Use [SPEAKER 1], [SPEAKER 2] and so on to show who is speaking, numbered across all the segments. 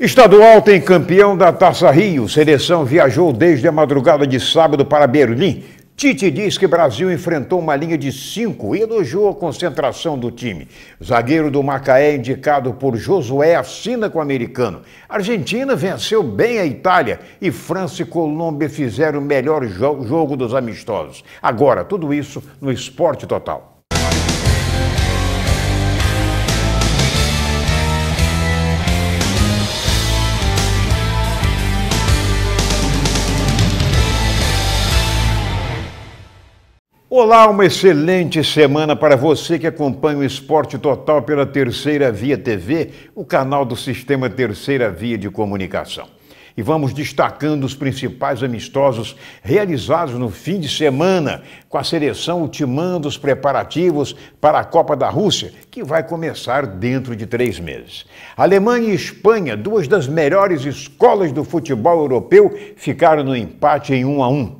[SPEAKER 1] Estadual tem campeão da Taça Rio. Seleção viajou desde a madrugada de sábado para Berlim. Tite diz que Brasil enfrentou uma linha de cinco e elogiou a concentração do time. Zagueiro do Macaé, indicado por Josué, assina com o americano. Argentina venceu bem a Itália e França e Colômbia fizeram o melhor jo jogo dos amistosos. Agora, tudo isso no Esporte Total. Olá, uma excelente semana para você que acompanha o Esporte Total pela Terceira Via TV, o canal do Sistema Terceira Via de Comunicação. E vamos destacando os principais amistosos realizados no fim de semana, com a seleção ultimando os preparativos para a Copa da Rússia, que vai começar dentro de três meses. Alemanha e Espanha, duas das melhores escolas do futebol europeu, ficaram no empate em 1 um a 1. Um.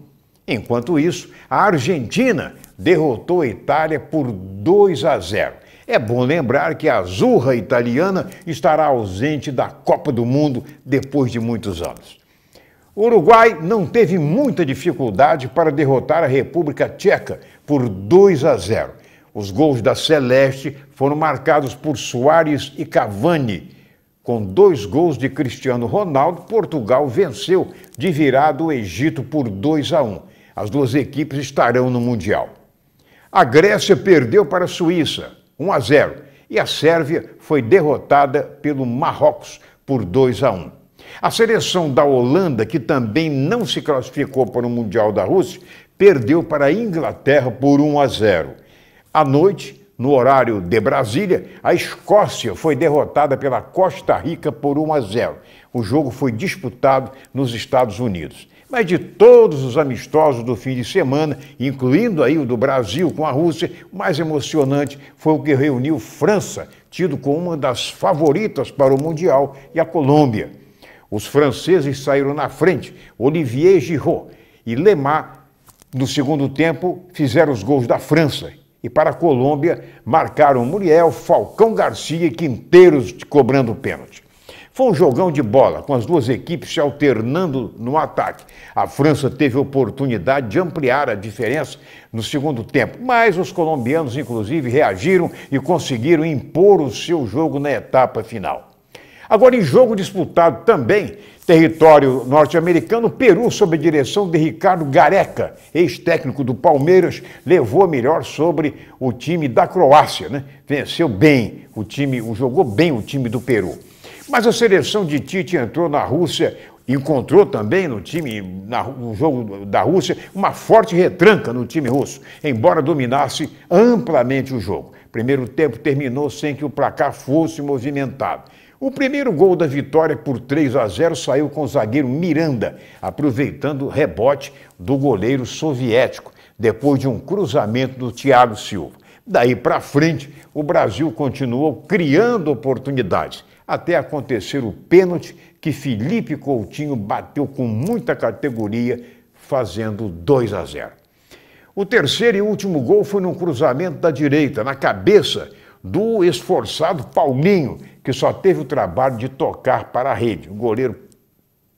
[SPEAKER 1] Enquanto isso, a Argentina derrotou a Itália por 2 a 0. É bom lembrar que a azurra italiana estará ausente da Copa do Mundo depois de muitos anos. O Uruguai não teve muita dificuldade para derrotar a República Tcheca por 2 a 0. Os gols da Celeste foram marcados por Soares e Cavani. Com dois gols de Cristiano Ronaldo, Portugal venceu de virada o Egito por 2 a 1. As duas equipes estarão no Mundial. A Grécia perdeu para a Suíça, 1 a 0, e a Sérvia foi derrotada pelo Marrocos por 2 a 1. A seleção da Holanda, que também não se classificou para o Mundial da Rússia, perdeu para a Inglaterra por 1 a 0. À noite, no horário de Brasília, a Escócia foi derrotada pela Costa Rica por 1 a 0. O jogo foi disputado nos Estados Unidos. Mas de todos os amistosos do fim de semana, incluindo aí o do Brasil com a Rússia, o mais emocionante foi o que reuniu França, tido como uma das favoritas para o Mundial, e a Colômbia. Os franceses saíram na frente, Olivier Giroud e Lemar, no segundo tempo, fizeram os gols da França. E para a Colômbia, marcaram Muriel, Falcão Garcia e Quinteiros cobrando pênalti. Foi um jogão de bola, com as duas equipes se alternando no ataque. A França teve oportunidade de ampliar a diferença no segundo tempo, mas os colombianos, inclusive, reagiram e conseguiram impor o seu jogo na etapa final. Agora, em jogo disputado também, território norte-americano, Peru, sob a direção de Ricardo Gareca, ex-técnico do Palmeiras, levou a melhor sobre o time da Croácia, né? Venceu bem o time, jogou bem o time do Peru. Mas a seleção de Tite entrou na Rússia, encontrou também no time, na, no jogo da Rússia, uma forte retranca no time russo, embora dominasse amplamente o jogo. Primeiro tempo terminou sem que o placar fosse movimentado. O primeiro gol da vitória por 3 a 0 saiu com o zagueiro Miranda, aproveitando o rebote do goleiro soviético, depois de um cruzamento do Thiago Silva. Daí para frente, o Brasil continuou criando oportunidades até acontecer o pênalti que Felipe Coutinho bateu com muita categoria, fazendo 2 a 0. O terceiro e último gol foi num cruzamento da direita, na cabeça do esforçado Paulinho, que só teve o trabalho de tocar para a rede. O goleiro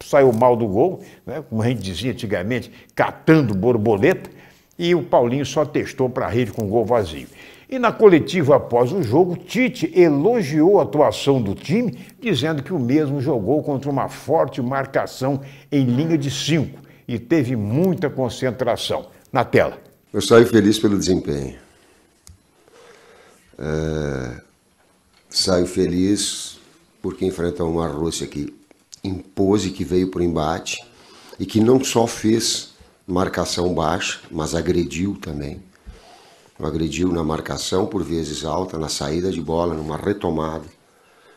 [SPEAKER 1] saiu mal do gol, né? como a gente dizia antigamente, catando borboleta, e o Paulinho só testou para a rede com gol vazio. E na coletiva após o jogo, Tite elogiou a atuação do time, dizendo que o mesmo jogou contra uma forte marcação em linha de cinco e teve muita concentração.
[SPEAKER 2] Na tela. Eu saio feliz pelo desempenho. É... Saio feliz porque enfrentou uma Rússia que impôs e que veio para o embate e que não só fez marcação baixa, mas agrediu também o agrediu na marcação por vezes alta, na saída de bola, numa retomada,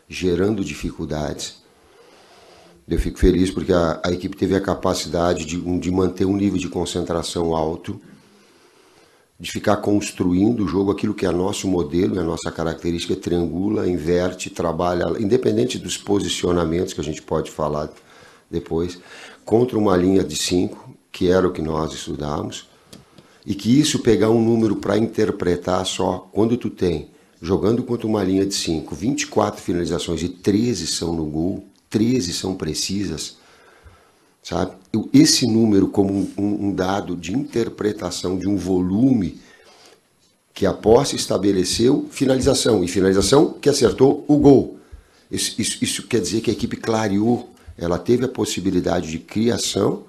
[SPEAKER 2] gerando dificuldades. Eu fico feliz porque a, a equipe teve a capacidade de, de manter um nível de concentração alto, de ficar construindo o jogo, aquilo que é nosso modelo, é nossa característica, triangula, inverte, trabalha, independente dos posicionamentos que a gente pode falar depois, contra uma linha de cinco, que era o que nós estudávamos, e que isso pegar um número para interpretar só quando tu tem, jogando contra uma linha de 5, 24 finalizações e 13 são no gol, 13 são precisas, sabe? Esse número como um, dado de interpretação de um volume que a posse estabeleceu finalização e finalização que acertou o gol. Isso, isso, isso, quer dizer que a equipe clareou, ela teve a possibilidade de criação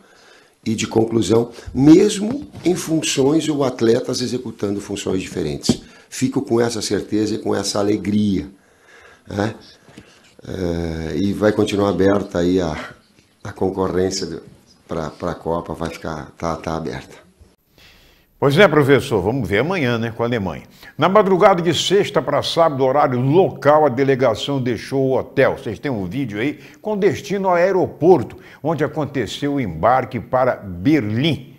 [SPEAKER 2] e de conclusão, mesmo em funções ou atletas executando funções diferentes. Fico com essa certeza e com essa alegria. Né? É, e vai continuar aberta aí a, a concorrência para a Copa, vai ficar, tá, tá aberta. Pois é,
[SPEAKER 1] professor, vamos ver amanhã, né, com a Alemanha. Na madrugada de sexta para sábado, horário local, a delegação deixou o hotel. Vocês têm um vídeo aí com destino ao aeroporto, onde aconteceu o embarque para Berlim.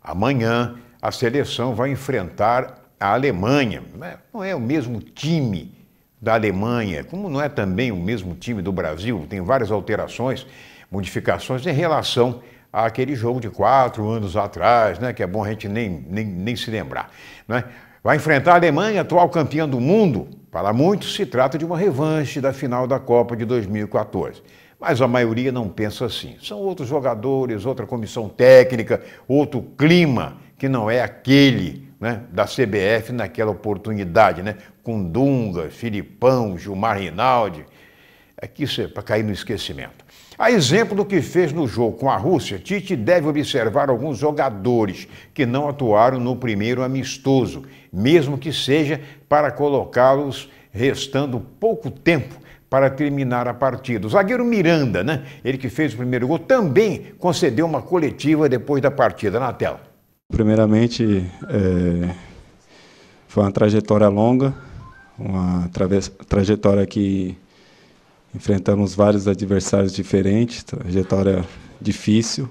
[SPEAKER 1] Amanhã, a seleção vai enfrentar a Alemanha. Né, não é o mesmo time da Alemanha, como não é também o mesmo time do Brasil, tem várias alterações, modificações em relação àquele jogo de quatro anos atrás, né, que é bom a gente nem, nem, nem se lembrar. Né? Vai enfrentar a Alemanha, atual campeã do mundo. Para muitos, se trata de uma revanche da final da Copa de 2014. Mas a maioria não pensa assim. São outros jogadores, outra comissão técnica, outro clima que não é aquele né, da CBF naquela oportunidade, né, com Dunga, Filipão, Gilmar Rinaldi. É que isso é para cair no esquecimento. A exemplo do que fez no jogo com a Rússia, Tite deve observar alguns jogadores que não atuaram no primeiro amistoso, mesmo que seja para colocá-los restando pouco tempo para terminar a partida. O zagueiro Miranda, né? Ele que fez o primeiro gol, também concedeu uma coletiva depois da partida na tela.
[SPEAKER 3] Primeiramente, é, foi uma trajetória longa, uma trajetória que Enfrentamos vários adversários diferentes, trajetória difícil,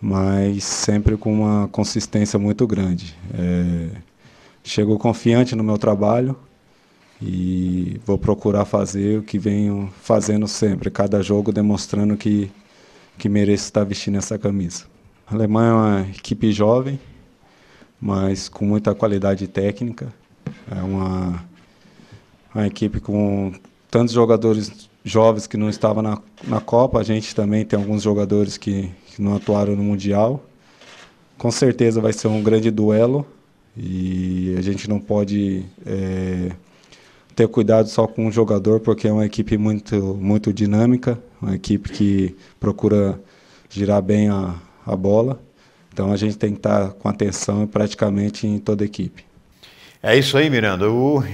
[SPEAKER 3] mas sempre com uma consistência muito grande. É, chego confiante no meu trabalho e vou procurar fazer o que venho fazendo sempre, cada jogo demonstrando que, que mereço estar vestindo essa camisa. A Alemanha é uma equipe jovem, mas com muita qualidade técnica. É uma, uma equipe com tantos jogadores jovens que não estavam na, na Copa, a gente também tem alguns jogadores que, que não atuaram no Mundial. Com certeza vai ser um grande duelo e a gente não pode é, ter cuidado só com um jogador, porque é uma equipe muito, muito dinâmica, uma equipe que procura girar bem a, a bola. Então a gente tem que estar com atenção praticamente em toda a equipe.
[SPEAKER 1] É isso aí, Miranda. O,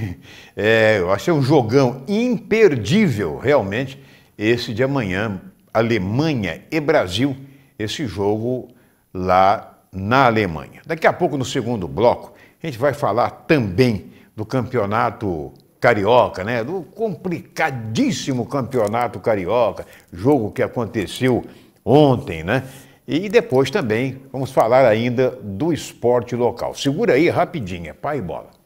[SPEAKER 1] é, eu é um jogão imperdível, realmente, esse de amanhã, Alemanha e Brasil, esse jogo lá na Alemanha. Daqui a pouco, no segundo bloco, a gente vai falar também do campeonato carioca, né? Do complicadíssimo campeonato carioca, jogo que aconteceu ontem, né? E depois também vamos falar ainda do esporte local. Segura aí rapidinha, é pai e bola.